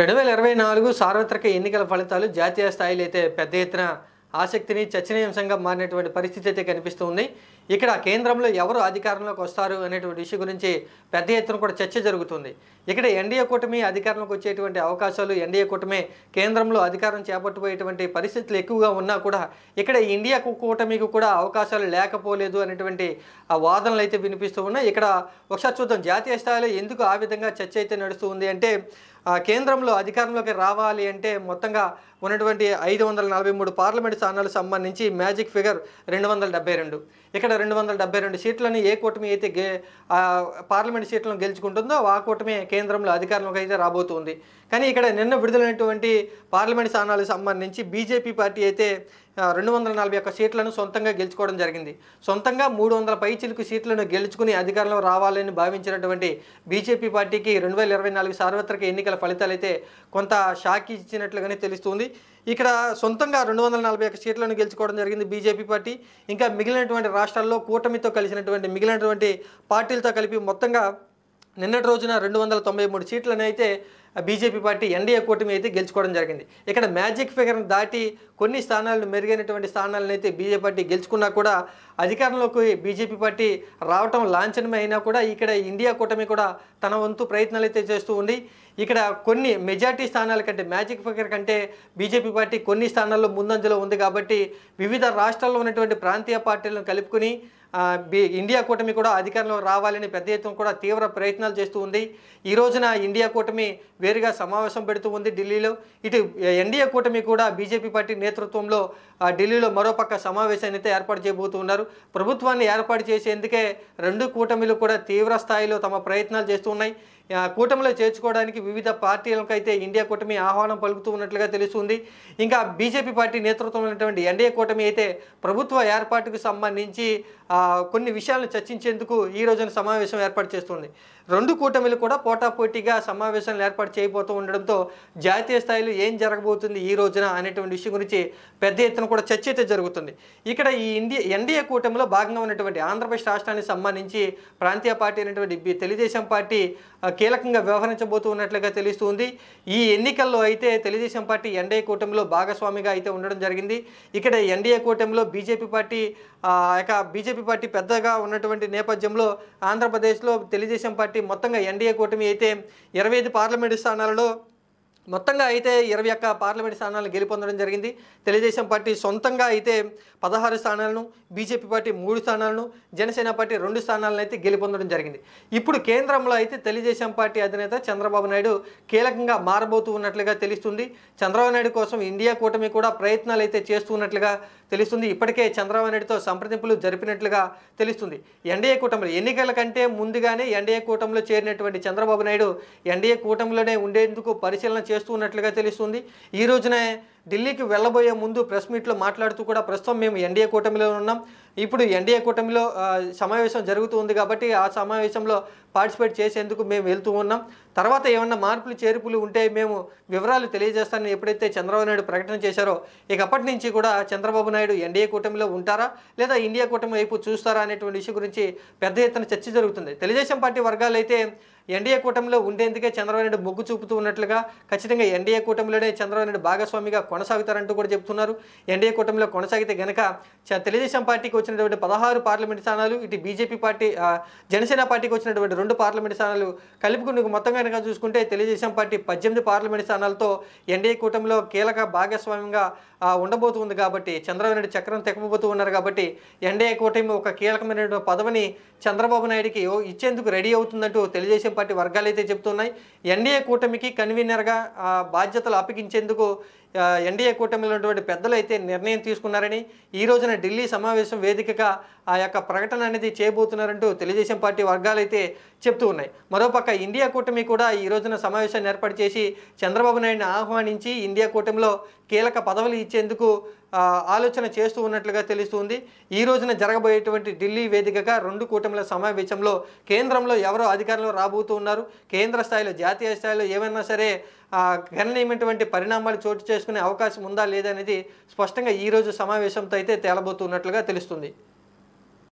రెండు వేల ఇరవై నాలుగు సార్వత్రిక ఎన్నికల ఫలితాలు జాతీయ స్థాయిలో అయితే పెద్ద ఎత్తున ఆసక్తిని చర్చనీయాంశంగా మారినటువంటి పరిస్థితి అయితే కనిపిస్తుంది ఇక్కడ కేంద్రంలో ఎవరు అధికారంలోకి వస్తారు అనేటువంటి ఇష్యూ గురించి పెద్ద ఎత్తున కూడా చర్చ జరుగుతుంది ఇక్కడ ఎన్డీఏ కూటమి అధికారంలోకి వచ్చేటువంటి అవకాశాలు ఎన్డీఏ కూటమి కేంద్రంలో అధికారం చేపట్టబోయేటువంటి పరిస్థితులు ఎక్కువగా ఉన్నా కూడా ఇక్కడ ఇండియా కూటమికి కూడా అవకాశాలు లేకపోలేదు అనేటువంటి ఆ వాదనలు అయితే వినిపిస్తూ ఉన్నాయి ఇక్కడ ఒకసారి చూద్దాం జాతీయ స్థాయిలో ఎందుకు ఆ విధంగా చర్చ అయితే నడుస్తుంది అంటే కేంద్రంలో అధికారంలోకి రావాలి అంటే మొత్తంగా ఉన్నటువంటి ఐదు వందల నలభై మూడు పార్లమెంట్ స్థానాలకు సంబంధించి మ్యాజిక్ ఫిగర్ రెండు వందల డెబ్బై రెండు ఇక్కడ రెండు వందల డెబ్బై రెండు సీట్లని ఏ కూటమి అయితే గే పార్లమెంట్ సీట్లను గెలుచుకుంటుందో ఆ కూటమి కేంద్రంలో అధికారంలోకి అయితే రాబోతుంది కానీ ఇక్కడ నిన్న విడుదలైనటువంటి పార్లమెంట్ స్థానాలకు సంబంధించి బీజేపీ పార్టీ అయితే రెండు వందల నలభై ఒక్క సీట్లను సొంతంగా గెలుచుకోవడం జరిగింది సొంతంగా మూడు వందల పై చిలుకు సీట్లను గెలుచుకుని అధికారంలో రావాలని భావించినటువంటి బీజేపీ పార్టీకి రెండు వేల ఇరవై నాలుగు సార్వత్రిక ఎన్నికల ఫలితాలైతే కొంత షాక్ ఇచ్చినట్లుగానే తెలుస్తుంది ఇక్కడ సొంతంగా రెండు వందల నలభై ఒక్క సీట్లను గెలుచుకోవడం జరిగింది బీజేపీ పార్టీ ఇంకా మిగిలినటువంటి రాష్ట్రాల్లో కూటమితో కలిసినటువంటి మిగిలినటువంటి పార్టీలతో కలిపి మొత్తంగా నిన్నటి రోజున రెండు వందల తొంభై మూడు సీట్లను అయితే బీజేపీ పార్టీ ఎన్డీఏ కూటమి అయితే గెలుచుకోవడం జరిగింది ఇక్కడ మ్యాజిక్ ఫిగర్ను దాటి కొన్ని స్థానాలను మెరుగైనటువంటి స్థానాలను అయితే బీజేపీ పార్టీ గెలుచుకున్నా కూడా అధికారంలోకి బీజేపీ పార్టీ రావటం లాంఛనమే అయినా కూడా ఇక్కడ ఇండియా కూటమి కూడా తన వంతు ప్రయత్నాలు అయితే చేస్తూ ఉంది ఇక్కడ కొన్ని మెజార్టీ స్థానాల కంటే మ్యాజిక్ ఫిగర్ కంటే బీజేపీ పార్టీ కొన్ని స్థానాల్లో ముందంజలో ఉంది కాబట్టి వివిధ రాష్ట్రాల్లో ఉన్నటువంటి ప్రాంతీయ పార్టీలను కలుపుకుని ఇండియా కూటమి కూడా అధికారంలో రావాలని పెద్ద ఎత్తున కూడా తీవ్ర ప్రయత్నాలు చేస్తూ ఉంది ఈ రోజున ఇండియా కూటమి వేరుగా సమావేశం పెడుతూ ఉంది ఢిల్లీలో ఇటు ఎన్డీఏ కూటమి కూడా బీజేపీ పార్టీ నేతృత్వంలో ఢిల్లీలో మరోపక్క సమావేశాన్ని అయితే ఏర్పాటు చేయబోతున్నారు ప్రభుత్వాన్ని ఏర్పాటు చేసేందుకే రెండు కూటమిలు కూడా తీవ్ర స్థాయిలో తమ ప్రయత్నాలు చేస్తున్నాయి కూటమిలో చేర్చుకోవడానికి వివిధ పార్టీలకు అయితే ఇండియా కూటమి ఆహ్వానం పలుకుతూ ఉన్నట్లుగా తెలుస్తుంది ఇంకా బీజేపీ పార్టీ నేతృత్వంలో ఉన్నటువంటి ఎన్డీఏ కూటమి అయితే ప్రభుత్వ ఏర్పాటుకు సంబంధించి కొన్ని విషయాలను చర్చించేందుకు ఈ రోజున సమావేశం ఏర్పాటు చేస్తుంది రెండు కూటమిలు కూడా పోటాపోటీగా సమావేశాలను ఏర్పాటు చేయబోతూ ఉండడంతో జాతీయ స్థాయిలో ఏం జరగబోతుంది ఈ రోజున అనేటువంటి విషయం గురించి పెద్ద ఎత్తున కూడా చర్చ అయితే జరుగుతుంది ఇక్కడ ఈ ఇండియా ఎన్డీఏ కూటమిలో భాగంగా ఉన్నటువంటి ఆంధ్రప్రదేశ్ రాష్ట్రానికి సంబంధించి ప్రాంతీయ పార్టీ అనేటువంటి తెలుగుదేశం పార్టీ కీలకంగా వ్యవహరించబోతూ ఉన్నట్లుగా తెలుస్తుంది ఈ ఎన్నికల్లో అయితే తెలుగుదేశం పార్టీ ఎన్డీఏ కూటమిలో భాగస్వామిగా అయితే ఉండడం జరిగింది ఇక్కడ ఎన్డీఏ కూటమిలో బీజేపీ పార్టీ యొక్క బీజేపీ పార్టీ పెద్దగా ఉన్నటువంటి నేపథ్యంలో ఆంధ్రప్రదేశ్లో తెలుగుదేశం పార్టీ మొత్తంగా ఎన్డీఏ కూటమి అయితే ఇరవై ఐదు పార్లమెంటు స్థానాలలో మొత్తంగా అయితే ఇరవై ఒక్క పార్లమెంట్ స్థానాలను గెలుపొందడం జరిగింది తెలుగుదేశం పార్టీ సొంతంగా అయితే పదహారు స్థానాలను బీజేపీ పార్టీ మూడు స్థానాలను జనసేన పార్టీ రెండు స్థానాలను అయితే గెలుపొందడం జరిగింది ఇప్పుడు కేంద్రంలో అయితే తెలుగుదేశం పార్టీ అధినేత చంద్రబాబు నాయుడు కీలకంగా మారబోతూ ఉన్నట్లుగా తెలుస్తుంది చంద్రబాబు నాయుడు కోసం ఇండియా కూటమి కూడా ప్రయత్నాలు అయితే చేస్తున్నట్లుగా తెలుస్తుంది ఇప్పటికే చంద్రబాబు నాయుడుతో సంప్రదింపులు జరిపినట్లుగా తెలుస్తుంది ఎన్డీఏ కూటమిలో ఎన్నికల కంటే ముందుగానే ఎన్డీఏ కూటమిలో చేరినటువంటి చంద్రబాబు నాయుడు ఎన్డీఏ కూటమిలోనే ఉండేందుకు పరిశీలన చేస్తున్నట్లుగా తెలుస్తుంది ఈ రోజునే ఢిల్లీకి వెళ్ళబోయే ముందు ప్రెస్ మీట్లో మాట్లాడుతూ కూడా ప్రస్తుతం మేము ఎన్డీఏ కూటమిలో ఉన్నాం ఇప్పుడు ఎన్డీఏ కూటమిలో సమావేశం జరుగుతూ ఉంది కాబట్టి ఆ సమావేశంలో పార్టిసిపేట్ చేసేందుకు మేము వెళ్తూ ఉన్నాం తర్వాత ఏమన్నా మార్పులు చేర్పులు ఉంటే మేము వివరాలు తెలియజేస్తానని ఎప్పుడైతే చంద్రబాబు నాయుడు ప్రకటన చేశారో ఇక అప్పటి నుంచి కూడా చంద్రబాబు నాయుడు ఎన్డీఏ కూటమిలో ఉంటారా లేదా ఇండియా కూటమి వైపు చూస్తారా అనేటువంటి ఇష్యూ గురించి పెద్ద ఎత్తున చర్చ జరుగుతుంది తెలుగుదేశం పార్టీ వర్గాలు అయితే ఎన్డీఏ కూటమిలో ఉండేందుకే చంద్రబాబు నాయుడు మొగ్గు చూపుతూ ఉన్నట్లుగా ఖచ్చితంగా ఎన్డీఏ కూటమిలోనే చంద్రబాబు నాయుడు భాగస్వామిగా కొనసాగుతారంటూ కూడా చెబుతున్నారు ఎన్డీఏ కూటమిలో కొనసాగితే గనక తెలుగుదేశం పార్టీకి వచ్చినటువంటి పదహారు పార్లమెంటు స్థానాలు ఇటు బీజేపీ పార్టీ జనసేన పార్టీకి వచ్చినటువంటి రెండు పార్లమెంట్ స్థానాలు కలుపుకుని మొత్తం కనుక చూసుకుంటే తెలుగుదేశం పార్టీ పద్దెనిమిది పార్లమెంట్ స్థానాలతో ఎన్డీఏ కూటమిలో కీలక భాగస్వామ్యంగా ఉండబోతుంది కాబట్టి చంద్రబాబు నాయుడు చక్రం తెక్కబోతూ ఉన్నారు కాబట్టి ఎన్డీఏ కూటమి ఒక కీలకమైనటువంటి పదవిని చంద్రబాబు నాయుడికి ఇచ్చేందుకు రెడీ అవుతుందంటూ తెలుగుదేశం పార్టీ వర్గాలు అయితే చెబుతున్నాయి ఎన్డీఏ కూటమికి కన్వీనర్గా బాధ్యతలు అప్పగించేందుకు ఎన్డీఏ కూటమిలో ఉన్నటువంటి పెద్దలు అయితే నిర్ణయం తీసుకున్నారని ఈ రోజున ఢిల్లీ సమావేశం వేదికగా ఆ యొక్క ప్రకటన అనేది చేయబోతున్నారంటూ తెలుగుదేశం పార్టీ వర్గాలు అయితే చెప్తూ ఉన్నాయి మరోపక్క ఇండియా కూటమి కూడా ఈ రోజున సమావేశాన్ని ఏర్పాటు చేసి చంద్రబాబు నాయుడిని ఆహ్వానించి ఇండియా కూటమిలో కీలక పదవులు ఇచ్చేందుకు ఆలోచన చేస్తూ ఉన్నట్లుగా తెలుస్తుంది ఈ రోజున జరగబోయేటువంటి ఢిల్లీ వేదికగా రెండు కూటమిల సమావేశంలో కేంద్రంలో ఎవరో అధికారంలో రాబోతూ ఉన్నారు కేంద్ర స్థాయిలో జాతీయ స్థాయిలో ఏమైనా సరే గణనీయమైనటువంటి పరిణామాలు చోటు చేసుకునే అవకాశం ఉందా లేదా అనేది స్పష్టంగా ఈరోజు సమావేశంతో అయితే తేలబోతున్నట్లుగా తెలుస్తుంది